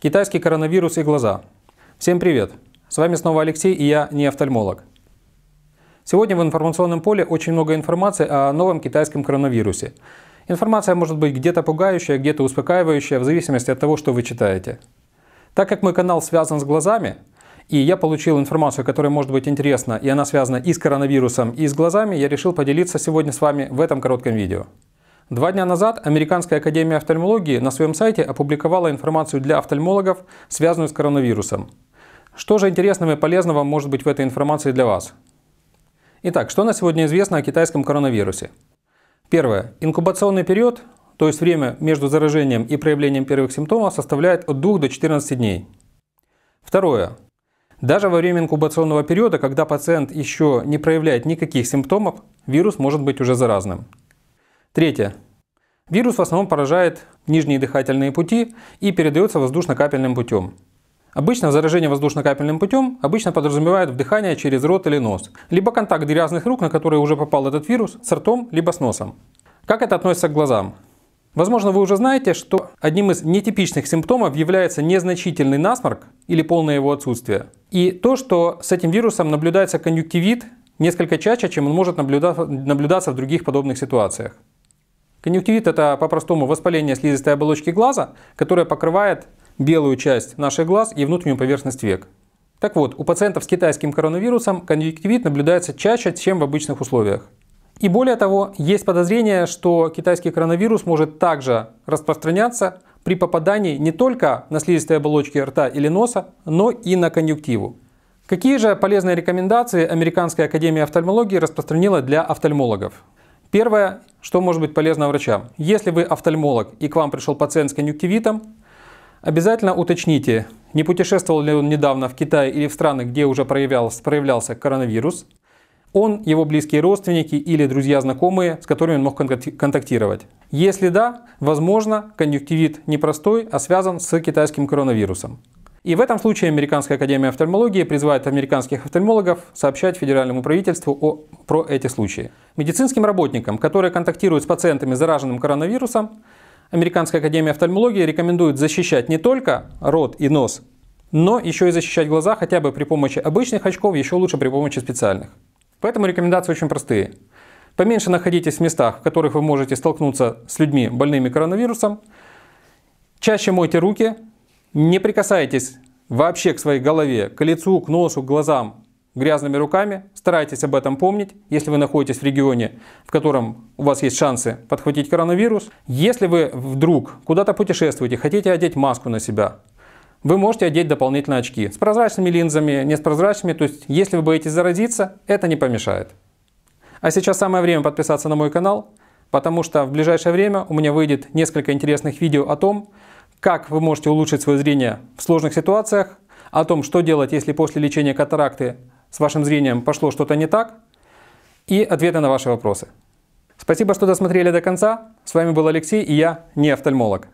Китайский коронавирус и глаза. Всем привет! С вами снова Алексей и я не офтальмолог. Сегодня в информационном поле очень много информации о новом китайском коронавирусе. Информация может быть где-то пугающая, где-то успокаивающая, в зависимости от того, что вы читаете. Так как мой канал связан с глазами, и я получил информацию, которая может быть интересна, и она связана и с коронавирусом, и с глазами, я решил поделиться сегодня с вами в этом коротком видео. Два дня назад Американская академия офтальмологии на своем сайте опубликовала информацию для офтальмологов, связанную с коронавирусом. Что же интересного и полезного может быть в этой информации для вас? Итак, что на сегодня известно о китайском коронавирусе? Первое. Инкубационный период, то есть время между заражением и проявлением первых симптомов, составляет от 2 до 14 дней. Второе. Даже во время инкубационного периода, когда пациент еще не проявляет никаких симптомов, вирус может быть уже заразным. Третье. Вирус в основном поражает нижние дыхательные пути и передается воздушно-капельным путем. Обычно заражение воздушно-капельным путем обычно подразумевает вдыхание через рот или нос, либо контакт грязных рук, на которые уже попал этот вирус, с ртом, либо с носом. Как это относится к глазам? Возможно, вы уже знаете, что одним из нетипичных симптомов является незначительный насморк или полное его отсутствие. И то, что с этим вирусом наблюдается конъюнктивит несколько чаще, чем он может наблюдаться в других подобных ситуациях. Конъюнктивит – это по-простому воспаление слизистой оболочки глаза, которое покрывает белую часть наших глаз и внутреннюю поверхность век. Так вот, у пациентов с китайским коронавирусом конъюнктивит наблюдается чаще, чем в обычных условиях. И более того, есть подозрение, что китайский коронавирус может также распространяться при попадании не только на слизистые оболочки рта или носа, но и на конъюнктиву. Какие же полезные рекомендации Американская академия офтальмологии распространила для офтальмологов? Первое, что может быть полезно врачам. Если вы офтальмолог и к вам пришел пациент с конъюнктивитом, обязательно уточните, не путешествовал ли он недавно в Китае или в страны, где уже проявлялся, проявлялся коронавирус, он, его близкие родственники или друзья-знакомые, с которыми он мог контактировать. Если да, возможно, конъюнктивит непростой, а связан с китайским коронавирусом. И в этом случае Американская академия офтальмологии призывает американских офтальмологов сообщать федеральному правительству о, про эти случаи. Медицинским работникам, которые контактируют с пациентами, зараженным коронавирусом, Американская академия офтальмологии рекомендует защищать не только рот и нос, но еще и защищать глаза хотя бы при помощи обычных очков, еще лучше при помощи специальных. Поэтому рекомендации очень простые. Поменьше находитесь в местах, в которых вы можете столкнуться с людьми больными коронавирусом. Чаще мойте руки, не прикасайтесь вообще к своей голове, к лицу, к носу, к глазам грязными руками. Старайтесь об этом помнить, если вы находитесь в регионе, в котором у вас есть шансы подхватить коронавирус. Если вы вдруг куда-то путешествуете, хотите одеть маску на себя, вы можете одеть дополнительные очки с прозрачными линзами, не с прозрачными. То есть, если вы боитесь заразиться, это не помешает. А сейчас самое время подписаться на мой канал, потому что в ближайшее время у меня выйдет несколько интересных видео о том, как вы можете улучшить свое зрение в сложных ситуациях, о том, что делать, если после лечения катаракты с вашим зрением пошло что-то не так, и ответы на ваши вопросы. Спасибо, что досмотрели до конца. С вами был Алексей, и я не офтальмолог.